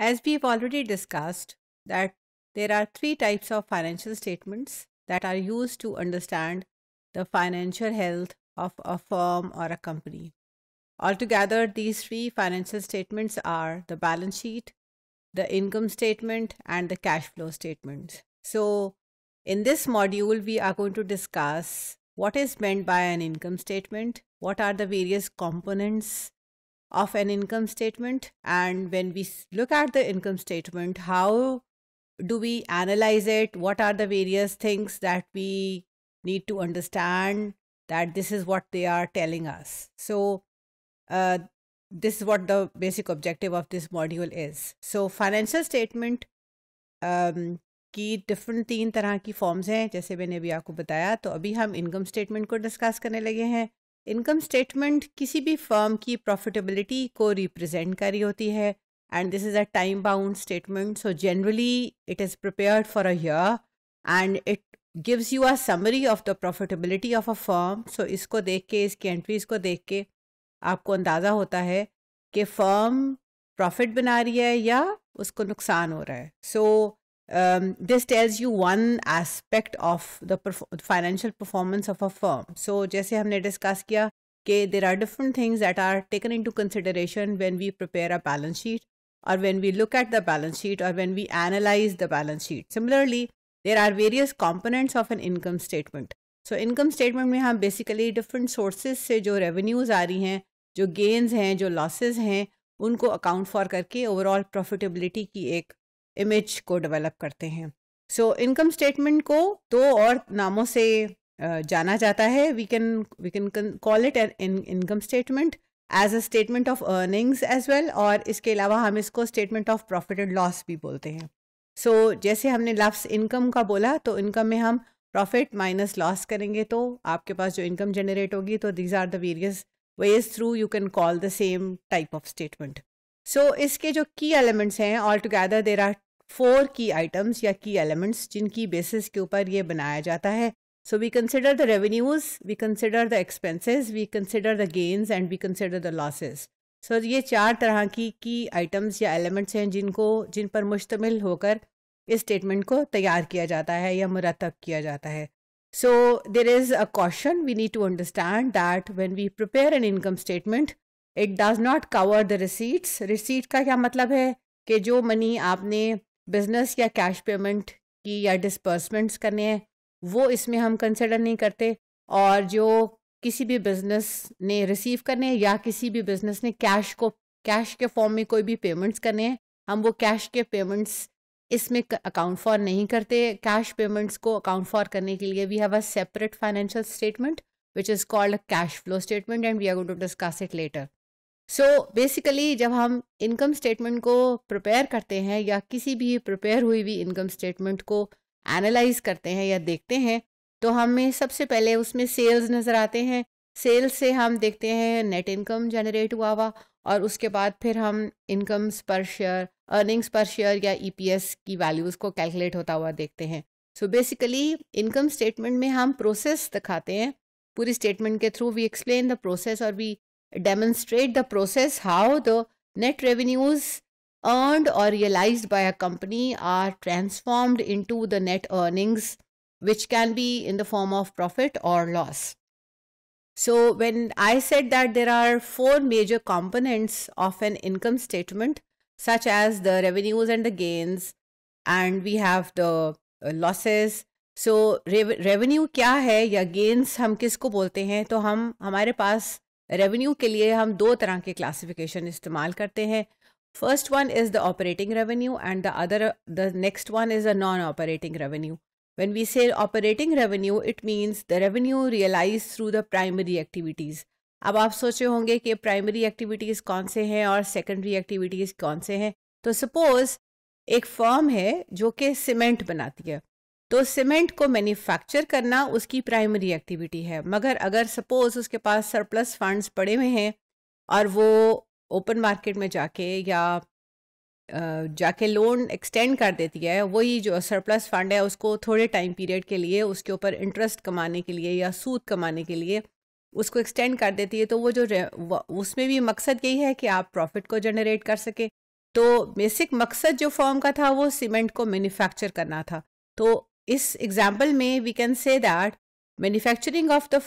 As we've already discussed that there are three types of financial statements that are used to understand the financial health of a firm or a company. Altogether, these three financial statements are the balance sheet, the income statement, and the cash flow statement. So, in this module, we are going to discuss what is meant by an income statement, what are the various components of an income statement and when we look at the income statement how do we analyze it what are the various things that we need to understand that this is what they are telling us so uh, this is what the basic objective of this module is so financial statement um, की different तीन तरह की forms हैं जैसे मैंने अभी आपको बताया तो अभी हम इनकम स्टेटमेंट को डिस्कस करने लगे इनकम स्टेटमेंट किसी भी फर्म की प्रॉफिटेबिलिटी को रिप्रेजेंट कर रही होती है and this is a time bound statement so generally it is prepared for a year and it gives you a summary of the profitability of a firm so इसको देख के इसकी एंट्रीज को देख के आपको अंदाज़ा होता है कि फर्म प्रॉफिट बना रही है या उसको नुकसान हो रहा है सो so, um, this tells you one aspect of the perf financial performance of a firm. So जैसे हमने discuss किया कि there are different things that are taken into consideration when we prepare a balance sheet or when we look at the balance sheet or when we analyze the balance sheet. Similarly, there are various components of an income statement. So income statement में हम basically different sources से जो revenues आ रही हैं जो gains हैं जो losses हैं उनको account for करके overall profitability की एक इमेज को डेवलप करते हैं सो इनकम स्टेटमेंट को दो और नामों से जाना जाता है we can we can call it an income statement as a statement of earnings as well और इसके अलावा हम इसको statement of profit and loss भी बोलते हैं सो so, जैसे हमने लफ्स इनकम का बोला तो इनकम में हम प्रॉफिट माइनस लॉस करेंगे तो आपके पास जो इनकम जनरेट होगी तो these are the various ways through you can call the same type of statement so इसके जो की एलिमेंट्स हैं all together there are four key items या की एलिमेंट्स जिनकी बेसिस के ऊपर ये बनाया जाता है so we consider the revenues we consider the expenses we consider the gains and we consider the losses so ये चार तरह की की आइटम्स या एलिमेंट्स हैं जिनको जिन पर मुश्तमिल होकर इस स्टेटमेंट को तैयार किया जाता है या मुरतब किया जाता है so there is a caution we need to understand that when we prepare an income statement it does not cover the receipts receipt का क्या मतलब है कि जो मनी आपने बिजनेस या कैश पेमेंट की या डिसबर्समेंट्स करने हैं वो इसमें हम कंसिडर नहीं करते और जो किसी भी बिजनेस ने रिसीव करने हैं या किसी भी बिजनेस ने कैश को कैश के फॉर्म में कोई भी पेमेंट्स करने हैं हम वो कैश के पेमेंट्स इसमें अकाउंट फॉर नहीं करते कैश पेमेंट्स को अकाउंट फॉर करने के लिए we have a separate financial statement which is called cash flow statement and we are going to discuss it later so so, basically जब हम इनकम स्टेटमेंट को prepare करते हैं या किसी भी प्रिपेयर हुई भी इनकम स्टेटमेंट को एनालाइज करते हैं या देखते हैं तो हमें सबसे पहले उसमें सेल्स नज़र आते हैं सेल्स से हम देखते हैं नेट इनकम जनरेट हुआ हुआ और उसके बाद फिर हम इनकम्स पर शेयर अर्निंग्स पर शेयर या ई e की वैल्यूज़ को कैलकुलेट होता हुआ देखते हैं सो बेसिकली इनकम स्टेटमेंट में हम प्रोसेस दिखाते हैं पूरी स्टेटमेंट के through we explain the process और we demonstrate the process how the net revenues earned or realized by a company are transformed into the net earnings which can be in the form of profit or loss. So when I said that there are four major components of an income statement such as the revenues and the gains and we have the uh, losses So revenue kya hai ya gains? हम kisko bolte hain? To हम hamare पास revenue के लिए हम दो तरह के classification इस्तेमाल करते हैं first one is the operating revenue and the other the next one is the non operating revenue when we say operating revenue it means the revenue realise through the primary activities अब आप सोचे होंगे कि primary activities कौन से हैं और secondary activities कौन से हैं तो सपोज एक फर्म है जो कि सीमेंट बनाती है तो सीमेंट को मैन्युफैक्चर करना उसकी प्राइमरी एक्टिविटी है मगर अगर सपोज उसके पास सरप्लस फंड्स पड़े हुए हैं और वो ओपन मार्केट में जाके या जाके लोन एक्सटेंड कर देती है वही जो सरप्लस फंड है उसको थोड़े टाइम पीरियड के लिए उसके ऊपर इंटरेस्ट कमाने के लिए या सूद कमाने के लिए उसको एक्सटेंड कर देती है तो वो जो उसमें भी मकसद यही है कि आप प्रॉफिट को जनरेट कर सके तो बेसिक मकसद जो फॉर्म का था वो सीमेंट को मैन्युफैक्चर करना था तो इस एग्जाम्पल में we can say that manufacturing of the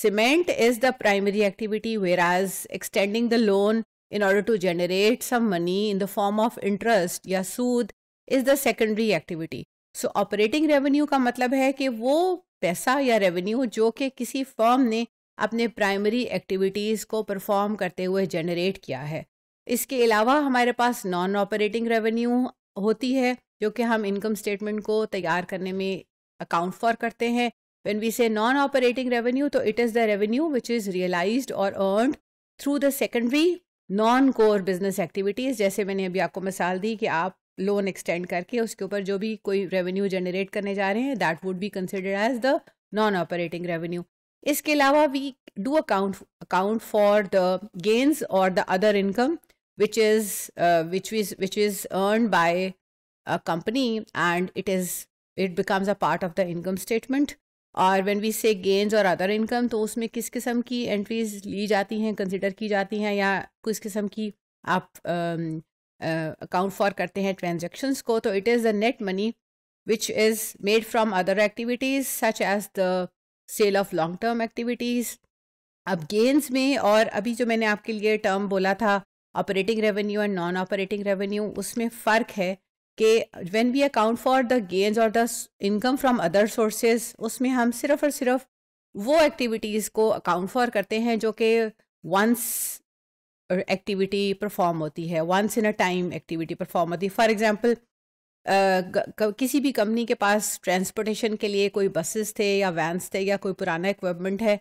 cement is the primary activity whereas extending the loan in order to generate some money in the form of interest या सूद is the secondary activity so operating revenue का मतलब है कि वो पैसा या revenue जो कि किसी फॉर्म ने अपने प्राइमरी एक्टिविटीज को परफॉर्म करते हुए जनरेट किया है इसके अलावा हमारे पास नॉन ऑपरेटिंग रेवेन्यू होती है जो कि हम इनकम स्टेटमेंट को तैयार करने में अकाउंट फॉर करते हैं when we say non operating revenue तो it is the revenue which is realise और earn through the secondary non core business activities जैसे मैंने अभी आपको मिसाल दी कि आप लोन एक्सटेंड करके उसके ऊपर जो भी कोई रेवेन्यू जनरेट करने जा रहे हैं that would be considered as the non operating revenue इसके अलावा we do account account for the gains और the other income which is which is which is earn by a company and it is it becomes a part of the income statement और when we say gains और other income तो उसमें किस किस्म की entries ली जाती हैं consider की जाती हैं या किस किस्म की आप account for करते हैं transactions को तो it is the net money which is made from other activities such as the sale of long term activities अब गेंस में और अभी जो मैंने आपके लिए टर्म बोला था operating revenue and non operating revenue उसमें फ़र्क है कि when we account for the gains और the income from other sources उसमें हम सिर्फ और सिर्फ वो एक्टिविटीज़ को अकाउंट फॉर करते हैं जो कि वंस एक्टिविटी परफॉर्म होती है once in a time activity perform होती है फॉर एग्जांपल किसी भी कंपनी के पास ट्रांसपोर्टेशन के लिए कोई बसेस थे या वैन्स थे या कोई पुराना इक्विपमेंट है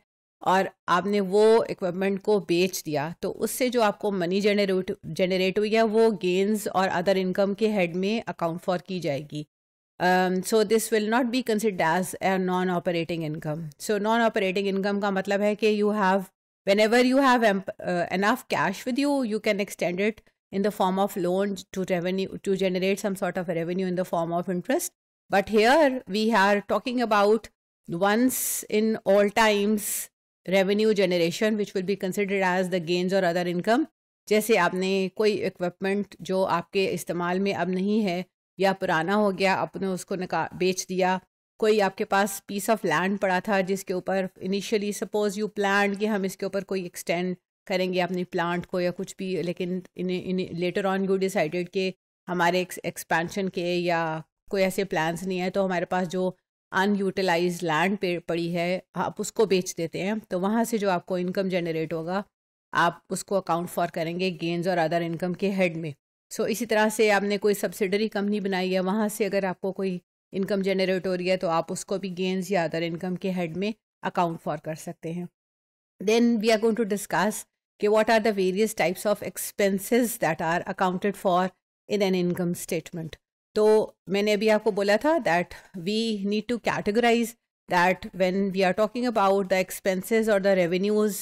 और आपने वो इक्विपमेंट को बेच दिया तो उससे जो आपको मनी जनरेट जनरेट हुई है वो गेंस और अदर इनकम के हेड में अकाउंट फॉर की जाएगी so this will not be considered as a non operating income so non operating income का मतलब है कि you have whenever you have enough cash with you you can extend it in the form of loan to revenue to generate some sort of revenue in the form of interest but here we are talking about once in all times revenue generation which will be considered as the gains और other income जैसे आपने कोई equipment जो आपके इस्तेमाल में अब नहीं है या पुराना हो गया आपने उसको निका बेच दिया कोई आपके पास पीस ऑफ लैंड पड़ा था जिसके ऊपर इनिशियली सपोज यू प्लान कि हम इसके ऊपर कोई एक्सटेंड करेंगे अपनी प्लांट को या कुछ भी लेकिन लेटर ऑन यू डिसाइडेड कि हमारे एक्सपेंशन के या कोई ऐसे प्लान्स नहीं है तो हमारे पास जो अनयूटिलाइज लैंड पे पड़ी है आप उसको बेच देते हैं तो वहाँ से जो आपको इनकम जनरेट होगा आप उसको अकाउंट फॉर करेंगे गेंस और अदर इनकम के हेड में सो so, इसी तरह से आपने कोई सब्सिडरी कंपनी बनाई है वहाँ से अगर आपको कोई इनकम जनरेट हो रही है तो आप उसको भी गेंस या अदर इनकम के हेड में अकाउंट फॉर कर सकते हैं then we are going to discuss कि what are the various types of expenses that are accounted for in an income statement तो मैंने अभी आपको बोला था that we need to categorise that when we are talking about the expenses और the revenues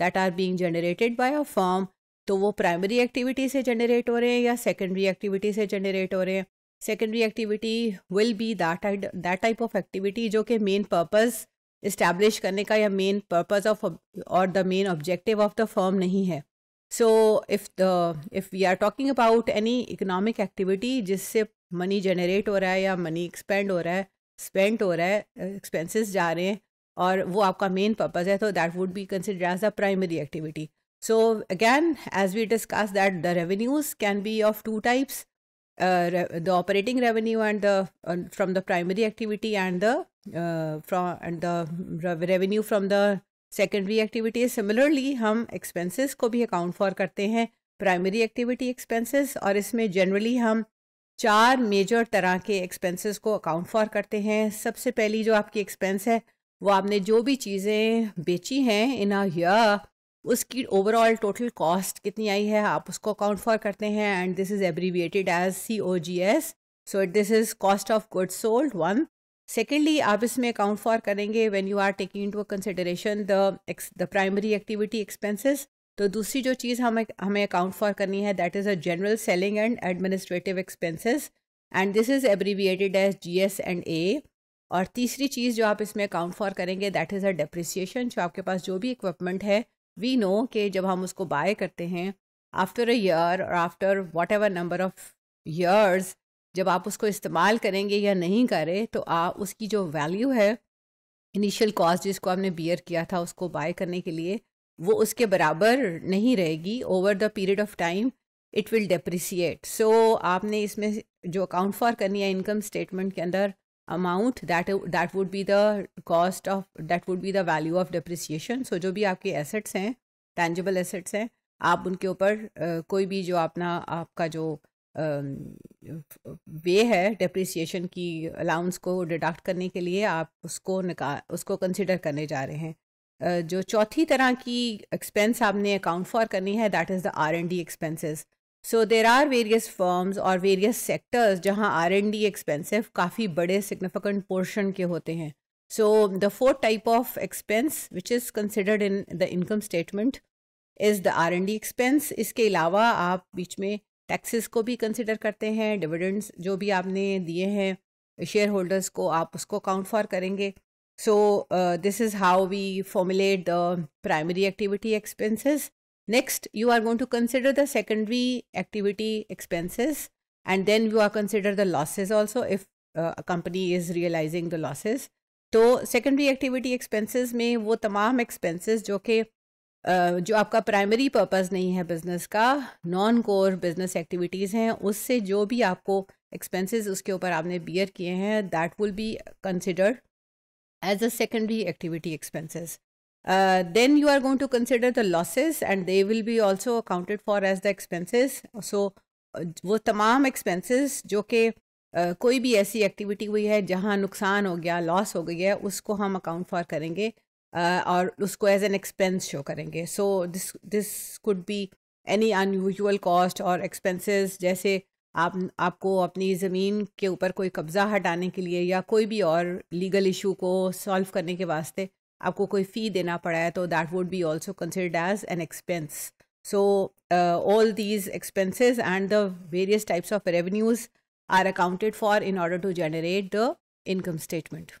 that are being generated by a form तो वो primary activity से जनरेट हो रहे हैं या सेकेंडरी एक्टिविटी से जनरेट हो रहे हैं secondary activity will be that that type of activity जो कि मेन पर्पज़ इस्टेब्लिश करने का या मेन पर्पज ऑफ और the main objective of the firm नहीं है so if the if we are talking about any economic activity जिससे money generate हो रहा है या मनी एक्सपेंड हो रहा है स्पेंड हो रहा है एक्सपेंसेस जा रहे हैं और वो आपका मेन पर्पज़ है तो that would be consider as a primary activity so again as we discuss that the revenues can be of two types the operating revenue and the from the primary activity and the and the revenue from the secondary activity similarly हम expenses को भी account for करते हैं primary activity expenses और इसमें generally हम चार major तरह के एक्सपेंसेस को अकाउंट फॉर करते हैं सबसे पहली जो आपकी एक्सपेंस है वो आपने जो भी चीज़ें बेची हैं इन आ उसकी ओवरऑल टोटल कॉस्ट कितनी आई है आप उसको अकाउंट फॉर करते हैं and this is abbreviated as C O G S so this is cost of goods sold one secondly आप इसमें अकाउंट फॉर करेंगे when you are taking to consideration the primary activity expenses तो दूसरी जो चीज़ हमें हमें अकाउंट फॉर करनी है that is a general selling and administrative expenses and this is abbreviated as G S and A और तीसरी चीज़ जो आप इसमें अकाउंट फॉर करेंगे दैट इज़ अ डेप्रिसिएशन जो आपके पास जो भी इक्विपमेंट है वी नो कि जब हम उसको बाय करते हैं आफ्टर अ ईयर और after whatever number of years जब आप उसको इस्तेमाल करेंगे या नहीं करें तो आप उसकी जो वैल्यू है इनिशियल कॉस्ट जिसको आपने बियर किया था उसको बाय करने के लिए वो उसके बराबर नहीं रहेगी over the period of time it will depreciate so आपने इसमें जो अकाउंट फॉर करनी है इनकम स्टेटमेंट के अंदर amount that that would be the cost of that would be the value of depreciation so जो भी आपके एसेट्स हैं टैंजेबल एसेट्स हैं आप उनके ऊपर uh, कोई भी जो अपना आपका जो वे uh, है डिप्रिसिएशन की अलाउंस को डिडक्ट करने के लिए आप उसको निकाल उसको कंसिडर करने जा रहे हैं जो चौथी तरह की एक्सपेंस आपने अकाउंट फॉर करनी है that is the R and D expenses so there are various firms और वेरियस सेक्टर्स जहाँ आर एंड डी एक्सपेंसिव काफ़ी बड़े सिग्निफिकेंट पोर्शन के होते हैं so the fourth type of expense which is considered in the income statement is the R and D expense इसके अलावा आप बीच में टैक्सेस को भी कंसिडर करते हैं डिविडेंड्स जो भी आपने दिए हैं शेयर होल्डर्स को आप उसको अकाउंट फॉर करेंगे So uh, this is how we formulate the primary activity expenses. Next, you are going to consider the secondary activity expenses and then you are consider the losses also if uh, a company is realizing the losses. So secondary activity expenses may wo tamam expenses jo ke uh, primary purpose नहीं है business का non-core business activities हैं उससे जो expenses उसके ऊपर आपने bear किए हैं that will be considered as a secondary activity expenses. Uh, then you are going to consider the losses and they will be also accounted for as the expenses. So uh, वो तमाम expenses जो के uh, कोई भी ऐसी activity हुई है जहाँ नुकसान हो गया loss हो गई है उसको हम account for करेंगे uh, और उसको as an expense show करेंगे So this this could be any unusual cost or expenses, जैसे आप आपको अपनी ज़मीन के ऊपर कोई कब्ज़ा हटाने के लिए या कोई भी और लीगल इशू को सॉल्व करने के वास्ते आपको कोई फ़ी देना पड़ा है तो that would be also considered as an expense so all these expenses and the various types of revenues are accounted for in order to generate the income statement